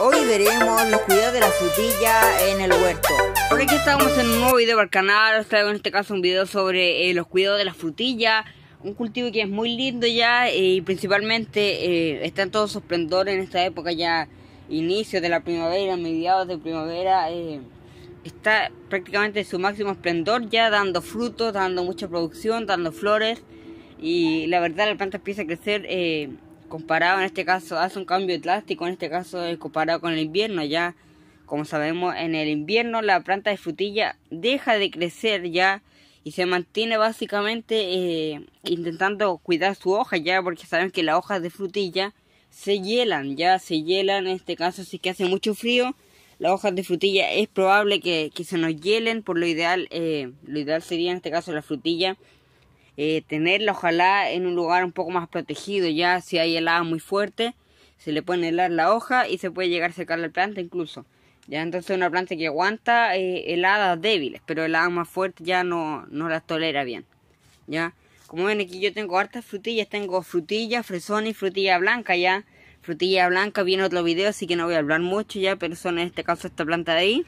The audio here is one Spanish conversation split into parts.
Hoy veremos los cuidados de la frutilla en el huerto. Por aquí estamos en un nuevo video para el canal, os traigo en este caso un video sobre eh, los cuidados de la frutilla, un cultivo que es muy lindo ya eh, y principalmente eh, está en todo su esplendor en esta época ya, inicio de la primavera, mediados de primavera, está prácticamente en su máximo esplendor ya dando frutos, dando mucha producción, dando flores y la verdad la planta empieza a crecer comparado en este caso hace un cambio drástico en este caso eh, comparado con el invierno ya como sabemos en el invierno la planta de frutilla deja de crecer ya y se mantiene básicamente eh, intentando cuidar su hoja ya porque saben que las hojas de frutilla se hielan ya se hielan en este caso si que hace mucho frío las hojas de frutilla es probable que, que se nos hielen por lo ideal eh, lo ideal sería en este caso la frutilla eh, tenerla ojalá en un lugar un poco más protegido, ya si hay helada muy fuerte, se le puede helar la hoja y se puede llegar a secar la planta incluso. Ya entonces una planta que aguanta eh, heladas débiles, pero heladas más fuertes ya no, no las tolera bien. Ya, como ven aquí yo tengo hartas frutillas, tengo frutilla, fresones, y frutilla blanca ya. Frutilla blanca viene otro video, así que no voy a hablar mucho ya, pero son en este caso esta planta de ahí.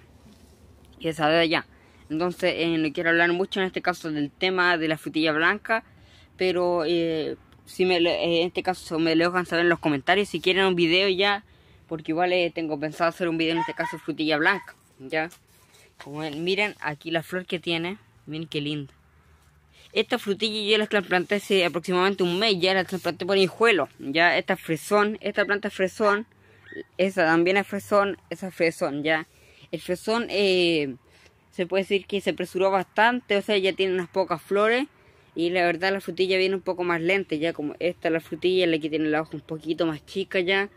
Y esa de allá. Entonces, eh, no quiero hablar mucho en este caso del tema de la frutilla blanca, pero eh, si me, eh, en este caso me lo dejan saber en los comentarios si quieren un video ya, porque igual tengo pensado hacer un video en este caso de frutilla blanca, ¿ya? Como miren aquí la flor que tiene, miren qué linda. Esta frutilla yo la planté hace aproximadamente un mes, ya la planté por hijuelo. Ya esta fresón, esta planta es fresón, esa también es fresón, esa es fresón, ya. El fresón eh, se puede decir que se apresuró bastante, o sea, ya tiene unas pocas flores y la verdad la frutilla viene un poco más lenta, ya como esta la frutilla, la que tiene la hoja un poquito más chica ya,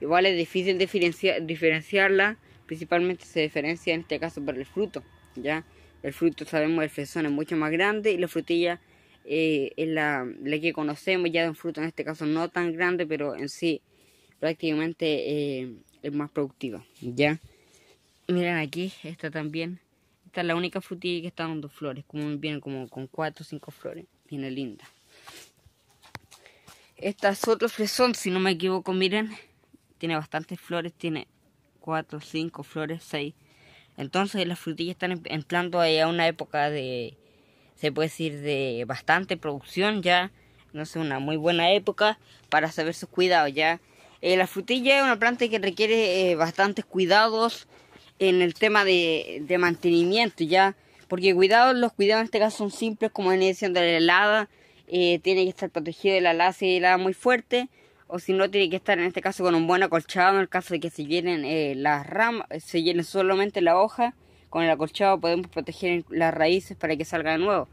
igual es difícil diferenciarla, principalmente se diferencia en este caso por el fruto, ya, el fruto sabemos el fresón es mucho más grande y la frutilla eh, es la, que conocemos ya de un fruto en este caso no tan grande, pero en sí prácticamente eh, es más productiva, ya. Miren aquí, esta también esta es la única frutilla que está dos flores. Como viene como con cuatro o cinco flores. Viene linda. Estas otras flores son, si no me equivoco, miren. Tiene bastantes flores, tiene cuatro, cinco flores, seis. Entonces las frutillas están em-, entrando a una época de, se puede decir, de bastante producción ya. No sé, una muy buena época para saber sus cuidados ya. Eh, la frutilla es una planta que requiere eh, bastantes cuidados en el tema de, de mantenimiento, ¿ya? Porque cuidados, los cuidados en este caso son simples, como en edición de la helada, eh, tiene que estar protegido de la helada Si helada muy fuerte, o si no, tiene que estar en este caso con un buen acolchado, en el caso de que se llenen eh, las ramas, eh, se llene solamente la hoja, con el acolchado podemos proteger las raíces para que salga de nuevo,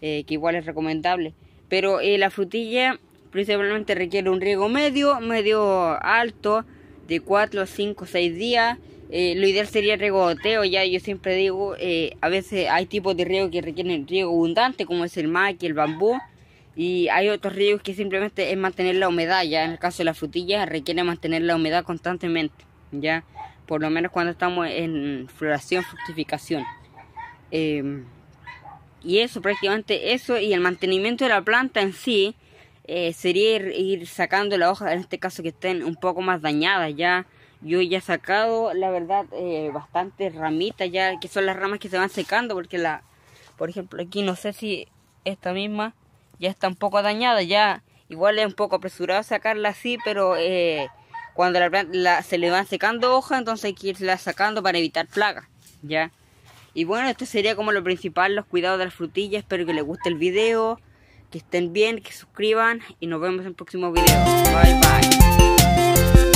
que igual es recomendable. Pero la frutilla principalmente requiere un riego medio, medio alto, de 4 a 5, 6 días eh, lo ideal sería regoteo, ya yo siempre digo, eh, a veces hay tipos de riego que requieren riego abundante, como es el y el bambú, y hay otros riegos que simplemente es mantener la humedad, ya en el caso de las frutillas requiere mantener la humedad constantemente, ya por lo menos cuando estamos en floración, fructificación. Em, y eso, prácticamente eso, y el mantenimiento de la planta en sí eh, sería ir, ir, sacando la hoja, en este caso que estén un poco más dañadas ya yo ya he sacado, la verdad, eh, bastante bastantes ramitas ya, que son las ramas que se van secando, porque la, por ejemplo, aquí no sé si esta misma ya está un poco dañada, ya igual es un poco apresurado sacarla así, pero eh, cuando la, se le van secando hojas, entonces hay que irla sacando para evitar plagas, ya. Y bueno, esto sería como lo principal, los cuidados de las frutillas. Espero que les guste el video, que estén bien, que suscriban y nos vemos en el próximo video. Bye bye.